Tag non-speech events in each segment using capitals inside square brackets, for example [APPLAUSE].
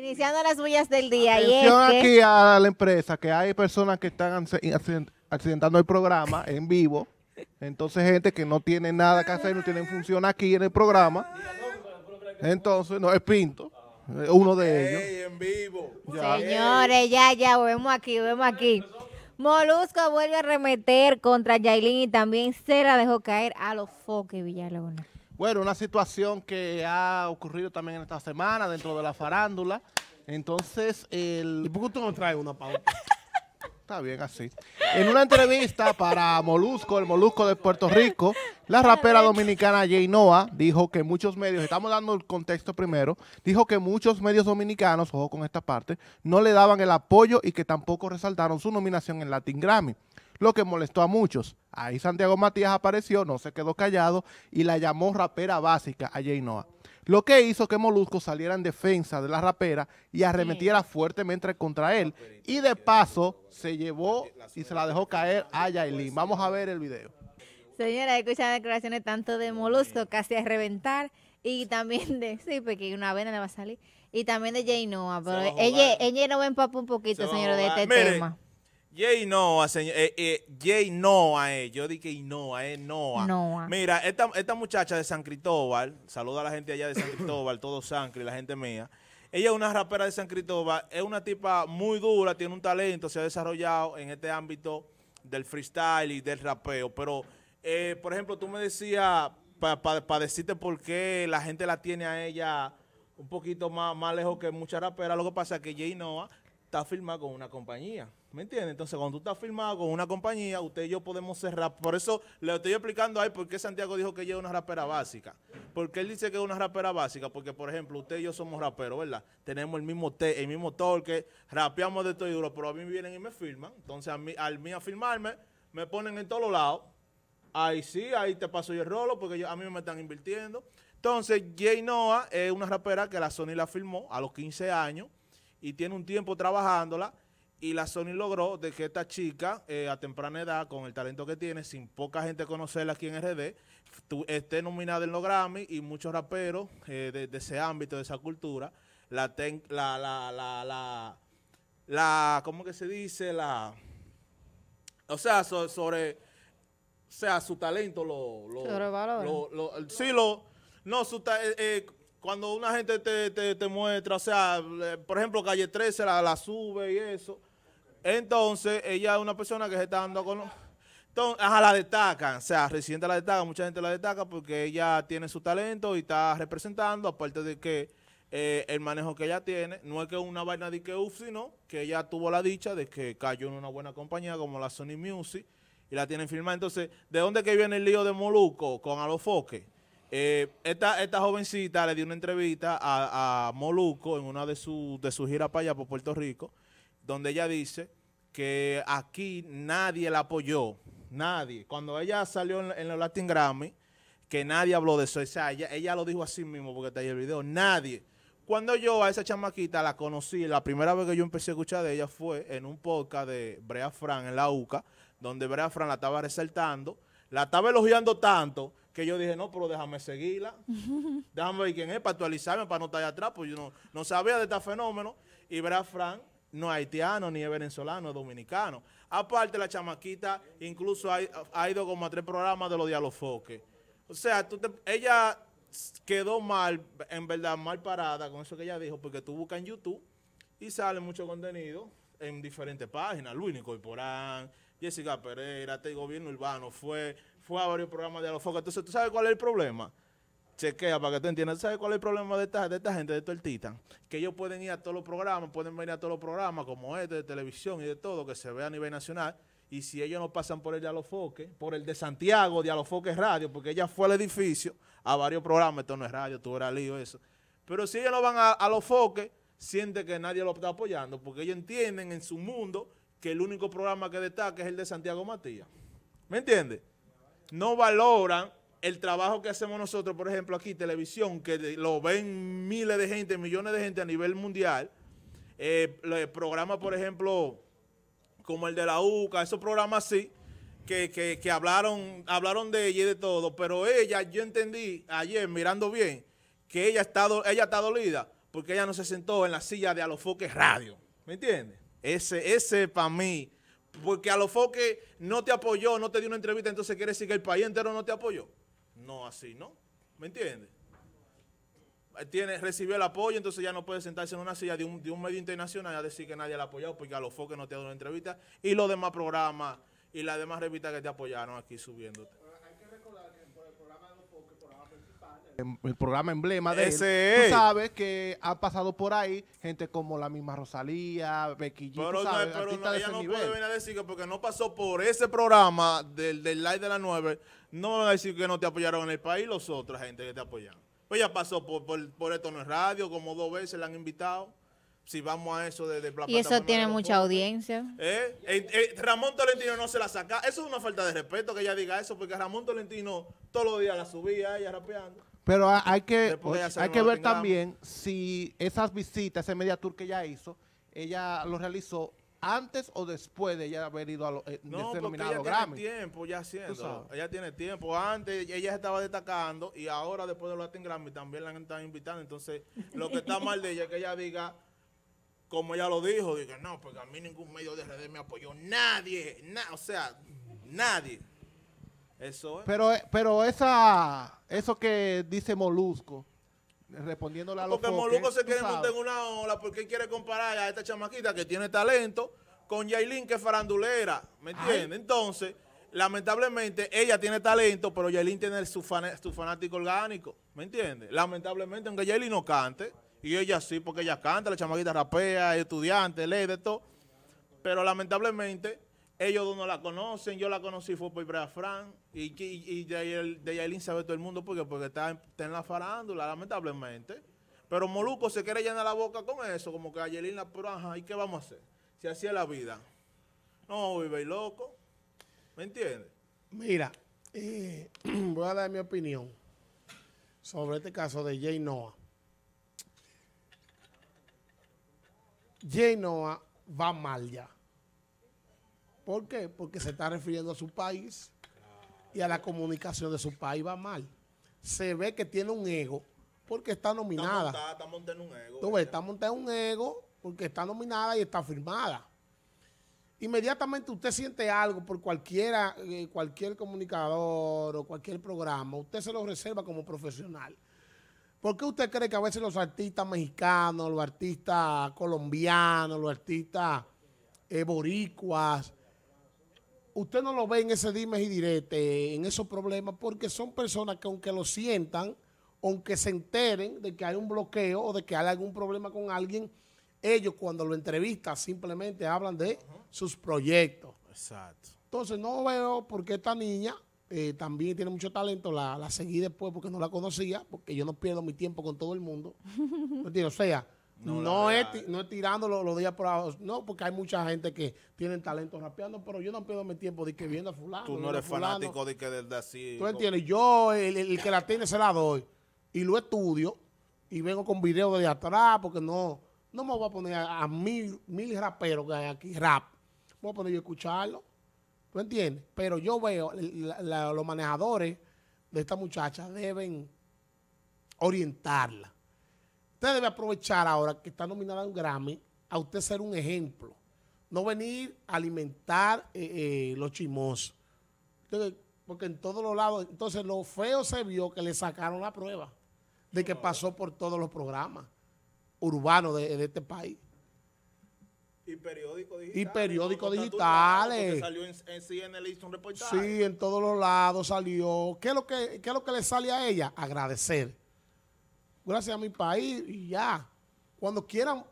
Iniciando las bullas del día. Atención aquí a la empresa, que hay personas que están accidentando el programa en vivo. Entonces, gente que no tiene nada que hacer, no tiene función aquí en el programa. Entonces, no, es Pinto, uno de ellos. Señores, ya, ya, vemos aquí, vemos aquí. Molusco vuelve a remeter contra Yailin y también se la dejó caer a los foques Villalona. Bueno, una situación que ha ocurrido también en esta semana dentro de la farándula. Entonces, el... ¿Y por qué tú no traes una pauta? [LAUGHS] Está bien así. En una entrevista para Molusco, el Molusco de Puerto Rico, la rapera dominicana Jay Noah dijo que muchos medios, estamos dando el contexto primero, dijo que muchos medios dominicanos, ojo con esta parte, no le daban el apoyo y que tampoco resaltaron su nominación en Latin Grammy lo que molestó a muchos. Ahí Santiago Matías apareció, no se quedó callado y la llamó rapera básica a Jay Lo que hizo que Molusco saliera en defensa de la rapera y arremetiera fuertemente contra él. Y de paso se llevó y se la dejó caer a Yailin. Vamos a ver el video. Señora, escuchan declaraciones tanto de Molusco casi a reventar y también de... Sí, porque una vena le va a salir. Y también de Jay Noa pero ella, ella no va un poquito, señor, de este tema. Jay Noah, señor, eh, Jay Noah, eh. yo dije Noah, es Noah. Noah. Mira, esta, esta muchacha de San Cristóbal, saluda a la gente allá de San [COUGHS] Cristóbal, todo y la gente mía. Ella es una rapera de San Cristóbal, es una tipa muy dura, tiene un talento, se ha desarrollado en este ámbito del freestyle y del rapeo. Pero, eh, por ejemplo, tú me decías, para decirte por qué la gente la tiene a ella un poquito más, más lejos que muchas raperas, lo que pasa es que Jay Noah está firmada con una compañía. ¿Me entiendes? Entonces, cuando tú estás firmado con una compañía, usted y yo podemos ser cerrar. Por eso le estoy explicando ahí por qué Santiago dijo que ella es una rapera básica. Porque él dice que es una rapera básica, porque, por ejemplo, usted y yo somos raperos, ¿verdad? Tenemos el mismo té, el mismo torque, rapeamos de todo y duro, pero a mí vienen y me firman. Entonces, al mí a firmarme, me ponen en todos lados. Ahí sí, ahí te paso yo el rolo, porque a mí me están invirtiendo. Entonces, Jay Noah es una rapera que la Sony la firmó a los 15 años y tiene un tiempo trabajándola y la Sony logró de que esta chica, eh, a temprana edad, con el talento que tiene, sin poca gente conocerla aquí en RD, esté nominada en los Grammy y muchos raperos eh, de, ese ámbito, de esa cultura, la, la, la, la, la, la, ¿cómo que se dice? La, o sea, sobre, o sea, su talento lo... lo, lo, sí, lo... No, su, eh, eh, cuando una gente te, te, te, muestra, o sea, por ejemplo, Calle 13 la, la sube y eso, entonces, ella es una persona que se está dando con... Entonces, ajá, la destacan, o sea, reciente la destaca, mucha gente la destaca porque ella tiene su talento y está representando, aparte de que eh, el manejo que ella tiene, no es que una vaina de que uff, sino que ella tuvo la dicha de que cayó en una buena compañía como la Sony Music y la tienen firmada. Entonces, ¿de dónde que viene el lío de Moluco con Alofoque? Eh, esta, esta jovencita le dio una entrevista a, Moluco en una de, sus de sus giras para allá por Puerto Rico donde ella dice que aquí nadie la apoyó, nadie. Cuando ella salió en, el Latin Grammy, que nadie habló de eso. O ella, lo dijo así mismo porque está ahí el video. Nadie. Cuando yo a esa chamaquita la conocí, la primera vez que yo empecé a escuchar de ella fue en un podcast de Brea Fran en la UCA, donde Brea Fran la estaba resaltando, la estaba elogiando tanto que yo dije, no, pero déjame seguirla, [LAUGHS] déjame ver quién es para actualizarme, para no estar atrás, pues yo no, no sabía de este fenómeno. Y Brea Fran no haitiano, ni venezolano, ni dominicano. Aparte, la chamaquita incluso ha, ido como a tres programas de los dialofoques. O sea, ella quedó mal, en verdad, mal parada con eso que ella dijo, porque tú buscas en YouTube y sale mucho contenido en diferentes páginas. Luis Porán, Jessica Pereira, este gobierno urbano, fue, fue a varios programas de dialofoques. Entonces, ¿tú sabes cuál es el problema? queda, para que tú entiendas. ¿Sabes cuál es el problema de esta, de esta gente, de estos Que ellos pueden ir a todos los programas, pueden venir a todos los programas como este de televisión y de todo, que se ve a nivel nacional. Y si ellos no pasan por el de Alofoque, por el de Santiago, de Alofoque Radio, porque ella fue al edificio a varios programas, esto no es radio, tú eras lío, eso. Pero si ellos no van a, a los siente que nadie lo está apoyando, porque ellos entienden en su mundo que el único programa que destaca es el de Santiago Matías. ¿Me entiendes? No valoran el trabajo que hacemos nosotros, por ejemplo, aquí, televisión, que lo ven miles de gente, millones de gente a nivel mundial, eh, programas, por ejemplo, como el de la UCA, esos programas así, que, hablaron, hablaron de ella y de todo, pero ella, yo entendí ayer, mirando bien, que ella está, ella dolida porque ella no se sentó en la silla de Alofoque Radio, ¿me entiendes? Ese, ese para mí, porque Alofoque no te apoyó, no te dio una entrevista, entonces quiere decir que el país entero no te apoyó. No así, ¿no? ¿Me entiendes? Eh, tiene, recibió el apoyo, entonces ya no puede sentarse en una silla de un, medio internacional a decir que nadie le ha apoyado porque a los foques no te ha dado una entrevista y los demás programas y las demás revistas que te apoyaron aquí subiéndote. Em, el programa emblema de Ese Tú sabes que ha pasado por ahí gente como la misma Rosalía, Becky G, pero, no, no decir que porque no pasó por ese programa del, del Live de la 9, no a decir que no te apoyaron en el país los otros gente que te apoyaron. Pues ya pasó por, por, por esto en radio, como dos veces la han invitado si vamos a eso de, Y eso tiene mucha audiencia. Eh, eh, eh, Ramón Tolentino no se la saca. Eso es una falta de respeto que ella diga eso, porque Ramón Tolentino todos los días la subía ella rapeando. Pero hay que, hay que ver también si esas visitas, ese media tour que ella hizo, ella lo realizó antes o después de ella haber ido a los eh, no, ella tiene tiempo ya haciendo. Ella tiene tiempo. Antes ella estaba destacando y ahora después de los Latin Grammy también la han estado invitando. Entonces, lo que está mal de ella es que ella diga, como ella lo dijo, diga, no, porque a mí ningún medio de redes me apoyó. Nadie, o sea, nadie. Eso es. Pero, eh, pero esa, eso que dice Molusco, respondiéndole a los Porque Molusco se quiere montar en una ola porque quiere comparar a esta chamaquita que tiene talento con Yailin que es farandulera, ¿me entiendes? Entonces, lamentablemente, ella tiene talento, pero Yailin tiene su, su fanático orgánico, ¿me entiendes? Lamentablemente, aunque Yailin no cante, y ella sí, porque ella canta, la chamaquita rapea, es estudiante, lee de todo, pero lamentablemente ellos no la conocen, yo la conocí fue por Ibrahim Fran y, de, de sabe todo el mundo porque, porque está, en la farándula, lamentablemente. Pero Moluco se quiere llenar la boca con eso, como que a la, pero ajá, ¿y qué vamos a hacer? Si así es la vida. No, vive loco, ¿me entiendes? Mira, eh, [CLEARS THROAT] voy a dar mi opinión sobre este caso de Jay Noah. Jay Noah va mal ya. ¿Por qué? Porque se está refiriendo a su país y a la comunicación de su país va mal. Se ve que tiene un ego porque está nominada. Está montando un ego. Tú ves, está montando un ego porque está nominada y está firmada. Inmediatamente usted siente algo por cualquiera, eh, cualquier comunicador o cualquier programa, usted se lo reserva como profesional. ¿Por qué usted cree que a veces los artistas mexicanos, los artistas colombianos, los artistas eh, boricuas, usted no lo ve en ese dimes y direte, en esos problemas, porque son personas que aunque lo sientan, aunque se enteren de que hay un bloqueo o de que hay algún problema con alguien, ellos cuando lo entrevistan simplemente hablan de sus proyectos. Exacto. Entonces no veo por qué esta niña eh, también tiene mucho talento, la, la seguí después porque no la conocía, porque yo no pierdo mi tiempo con todo el mundo. [LAUGHS] o sea, no, es, tirando los, días por abajo. No, porque hay mucha gente que tiene talento rapeando, pero yo no pierdo mi tiempo de que viendo a fulano. Tú no eres fanático de que desde así. Tú entiendes, yo el, que la tiene se la doy y lo estudio y vengo con videos de atrás porque no, no me voy a poner a, mil, mil raperos que hay aquí, rap. Me voy a poner yo a escucharlo. ¿Tú entiendes? Pero yo veo, los manejadores de esta muchacha deben orientarla Usted debe aprovechar ahora que está nominada a un Grammy a usted ser un ejemplo. No venir a alimentar eh, eh, los chimosos. porque en todos los lados, entonces lo feo se vio que le sacaron la prueba de que pasó por todos los programas urbanos de, este país. Y periódicos digitales. Y periódicos digitales. en, Sí, en todos los lados salió. ¿Qué lo que, qué es lo que le sale a ella? Agradecer gracias a mi país y ya. Cuando quieran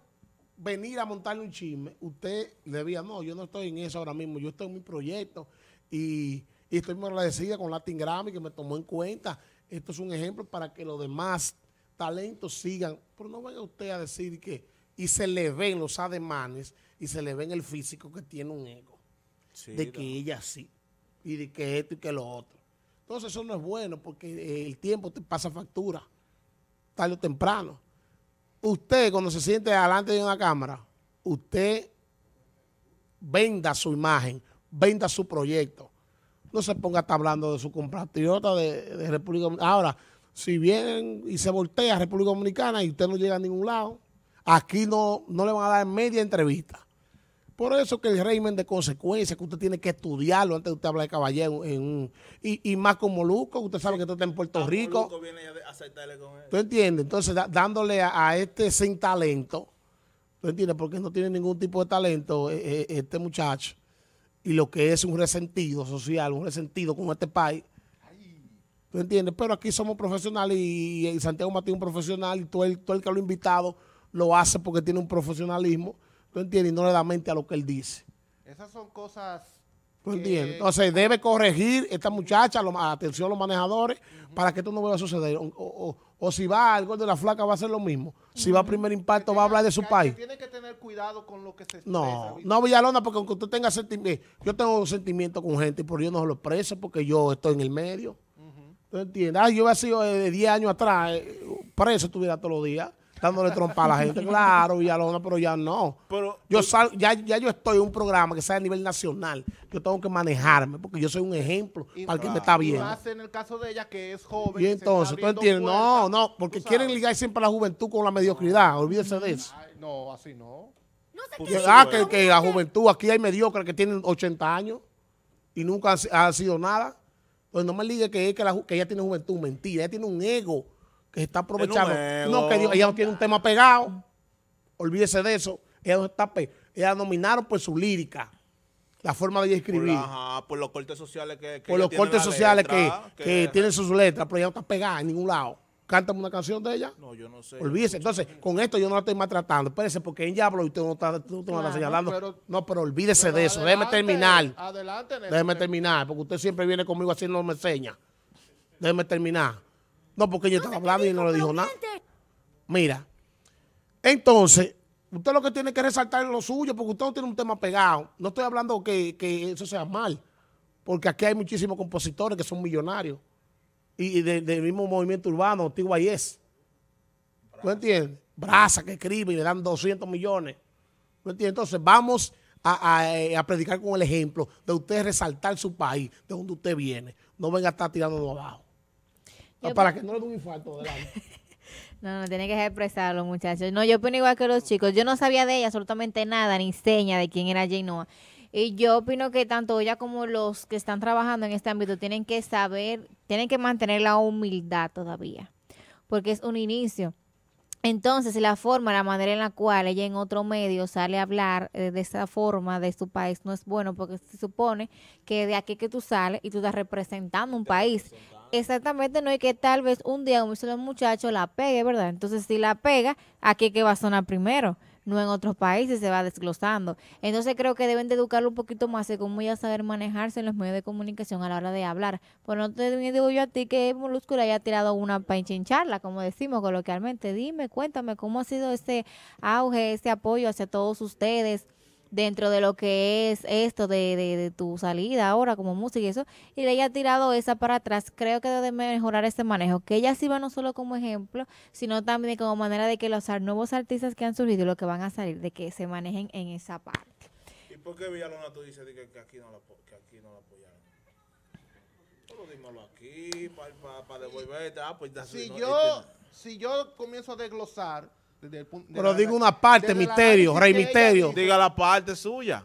venir a montarle un chisme, usted le no, yo no estoy en eso ahora mismo, yo estoy en mi proyecto y, estoy muy agradecida con Latin Grammy que me tomó en cuenta. Esto es un ejemplo para que los demás talentos sigan, pero no vaya usted a decir que, y se le ven los ademanes y se le ven el físico que tiene un ego, de que ella sí, y de que esto y que lo otro. Entonces eso no es bueno porque el tiempo te pasa factura tarde o temprano. Usted, cuando se siente delante de una cámara, usted venda su imagen, venda su proyecto. No se ponga hasta hablando de su compatriota de, República Ahora, si vienen y se voltea a República Dominicana y usted no llega a ningún lado, aquí no, no le van a dar media entrevista. Por eso que el régimen de consecuencias, que usted tiene que estudiarlo antes de usted hablar de caballero. En y, más como Luco, usted sabe que usted está en Puerto ah, Rico. ¿Tú entiendes? Entonces, dándole a, este sin talento, ¿tú entiendes? Porque no tiene ningún tipo de talento eh, eh, este muchacho. Y lo que es un resentido social, un resentido con este país. ¿Tú entiendes? Pero aquí somos profesionales y, Santiago Matías es un profesional y todo todo el que lo ha invitado lo hace porque tiene un profesionalismo ¿Tú entiendes? no le da mente a lo que él dice. Esas son cosas... ¿Tú entiendes? Entonces debe corregir esta muchacha, atención a los manejadores, para que esto no vuelva a suceder. O, si va al gol de la flaca va a ser lo mismo. Si va a primer impacto va a hablar de su país. Tiene que tener cuidado con lo que se expresa. No, no Villalona, porque aunque usted tenga sentimiento, eh, yo tengo sentimiento con gente, por yo no lo preso porque yo estoy en el medio. ¿Tú entiendes? Ah, yo he sido eh, de 10 años atrás, eh, preso estuviera todos los días dándole trompa a la gente. Claro, Villalona, pero ya no. Pero, yo sal, ya, ya yo estoy en un programa que sea a nivel nacional. Yo tengo que manejarme porque yo soy un ejemplo para el que me está viendo. en el caso de ella que es joven. Y entonces, ¿tú entiendes? no, no, porque quieren ligar siempre a la juventud con la mediocridad. olvídese de eso. no, así no. no ah, que, la juventud, aquí hay mediocres que tienen 80 años y nunca ha sido nada. Pues no me ligue que, es que ella tiene juventud, mentira, ella tiene un ego está aprovechando. No, que Dios, ella no tiene un tema pegado. Olvídese de eso. Ella no está pe Ella nominaron por su lírica. La forma de ella escribir. Por, ajá, por los cortes sociales que, Por los cortes sociales que, que, tienen sus letras, pero ella no está pegada en ningún lado. Cántame una canción de ella. No, yo no sé. Olvídese. Entonces, con esto yo no la estoy maltratando. Espérese, porque en habló y usted no está, no está señalando. no, pero olvídese de eso. Déjeme terminar. Adelante, Déjeme terminar, porque usted siempre viene conmigo me señas. Déjeme terminar. No, porque yo estaba hablando y no le dijo nada. Mira, entonces, usted lo que tiene que resaltar es lo suyo, porque usted no tiene un tema pegado. No estoy hablando que, eso sea mal, porque aquí hay muchísimos compositores que son millonarios y, del mismo movimiento urbano, Antigua y es. entiendes? Braza que escribe y le dan 200 millones. Entonces, vamos eh, a, predicar con el ejemplo de usted resaltar su país, de donde usted viene. No venga a estar tirándolo abajo. Ah, para que no le dé un infarto [LAUGHS] No, no, tiene que expresarlo, muchachos. No, yo opino igual que los chicos. Yo no sabía de ella absolutamente nada, ni seña de quién era Jay Y yo opino que tanto ella como los que están trabajando en este ámbito tienen que saber, tienen que mantener la humildad todavía, porque es un inicio. Entonces, la forma, la manera en la cual ella en otro medio sale a hablar eh, de esa forma de su país no es bueno porque se supone que de aquí que tú sales y tú estás representando un país. Exactamente, no, y que tal vez un día un los muchacho la pegue, ¿verdad? Entonces, si la pega, aquí que va a sonar primero, no en otros países se va desglosando. Entonces, creo que deben de educarlo un poquito más de cómo ya saber manejarse en los medios de comunicación a la hora de hablar. por no te digo yo a ti que Molusco haya tirado una charla, como decimos coloquialmente. Dime, cuéntame cómo ha sido ese auge, ese apoyo hacia todos ustedes dentro de lo que es esto de, de, tu salida ahora como música y eso, y le haya tirado esa para atrás, creo que debe mejorar ese manejo, que ella sirva no solo como ejemplo, sino también como manera de que los nuevos artistas que han surgido y los que van a salir, de que se manejen en esa parte. ¿Y por Villalona tú dices que, aquí no la, que aquí no la apoyaron? aquí, para ah, pues yo, este si yo comienzo a desglosar pero digo una parte, misterio, rey misterio. Diga la parte suya.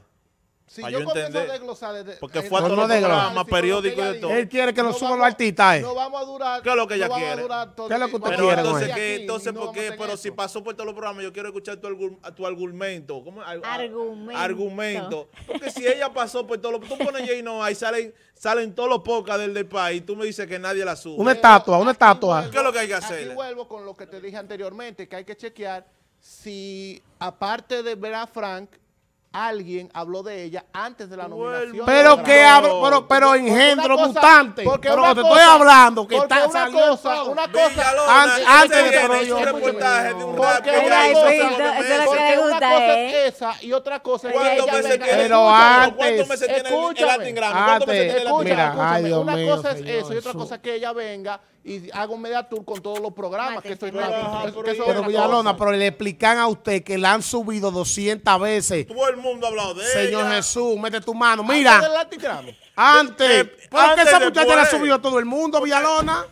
Si yo, yo comienzo entender, de porque fue a todos los programas, periódicos y todo. Él quiere que lo no suban los artistas. Eh. No vamos a durar. ¿Qué es lo que ella quiere? ¿Qué es lo que usted quiere? Entonces, entonces ¿por qué? Pero si pasó por todos los programas, yo quiero escuchar tu, tu argumento. ¿Cómo? argumento. Argumento. Porque si ella pasó por todos los... Tú pones Jay no ahí salen, salen todos los pocas del, país y tú me dices que nadie la sube. Una estatua, una estatua. ¿Qué es lo que hay que hacer? Aquí vuelvo con lo que te dije anteriormente, que hay que chequear si, aparte de ver a Frank alguien habló de ella antes de la nominación. Pero que hablo, pero, pero engendro cosa, mutante. Porque pero te estoy hablando que está una cosa, una cosa antes, antes de pero yo, un reportaje de un porque una cosa, porque una cosa es esa y otra cosa es que ella venga. Pero antes, escúchame, escúchame, mira, ay Dios mío, una cosa es eso y otra cosa es que ella venga y hago media tour con todos los programas que estoy pero, pero, Villalona, pero le explican a usted que la han subido 200 veces. Todo el mundo ha hablado de Señor Jesús, mete tu mano. Mira. Antes, ah, antes, esa muchacha la subido a todo el mundo, Villalona.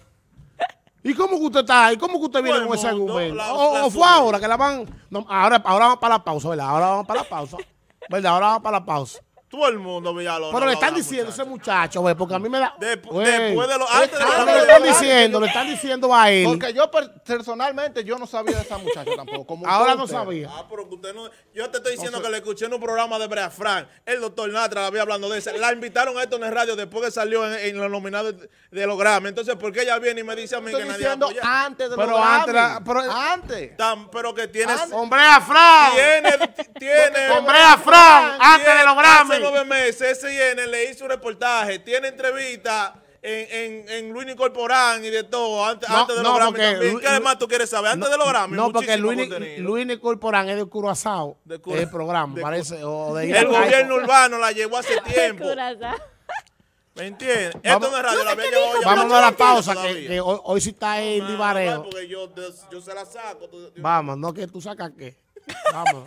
¿Y cómo que usted está ahí? ¿Cómo que usted viene con ese argumento? o, fue ahora que la van. ahora, ahora vamos para la pausa, ¿verdad? Ahora vamos para la pausa. ¿Verdad? Ahora vamos para la pausa. Todo el mundo lo Pero le están diciendo ese muchacho, güey, porque a mí me da. Después, de los. Antes Le están diciendo, le están diciendo a él. Porque yo personalmente yo no sabía de esa muchacha tampoco. Ahora no sabía. Ah, pero usted no. Yo te estoy diciendo que le escuché en un programa de Brea Frank. El doctor Natra la había hablando de eso. La invitaron a esto en el radio después que salió en, la los de, los Grammy. Entonces, ¿por qué ella viene y me dice a mí que nadie diciendo antes de los antes, pero antes. pero que tienes. Hombre a Frank. Tiene. tiene Hombre a Frank. Antes de los Grammy nueve meses, SIN le hizo un reportaje, tiene entrevista en, en, en Luis Nicolporán y de todo, antes, de los Grammy también. ¿Qué además tú quieres saber? Antes de los Grammy, No, porque Luis, Nicolporán Corporán es de Curazao, de el programa, parece. O de el gobierno urbano la llevó hace [LAUGHS] tiempo. ¿Me entiendes? Esto no es radio, ya. Vámonos a la pausa, que, hoy, sí está el divareo. Porque yo, se la saco. Vamos, no que tú sacas qué. Vamos.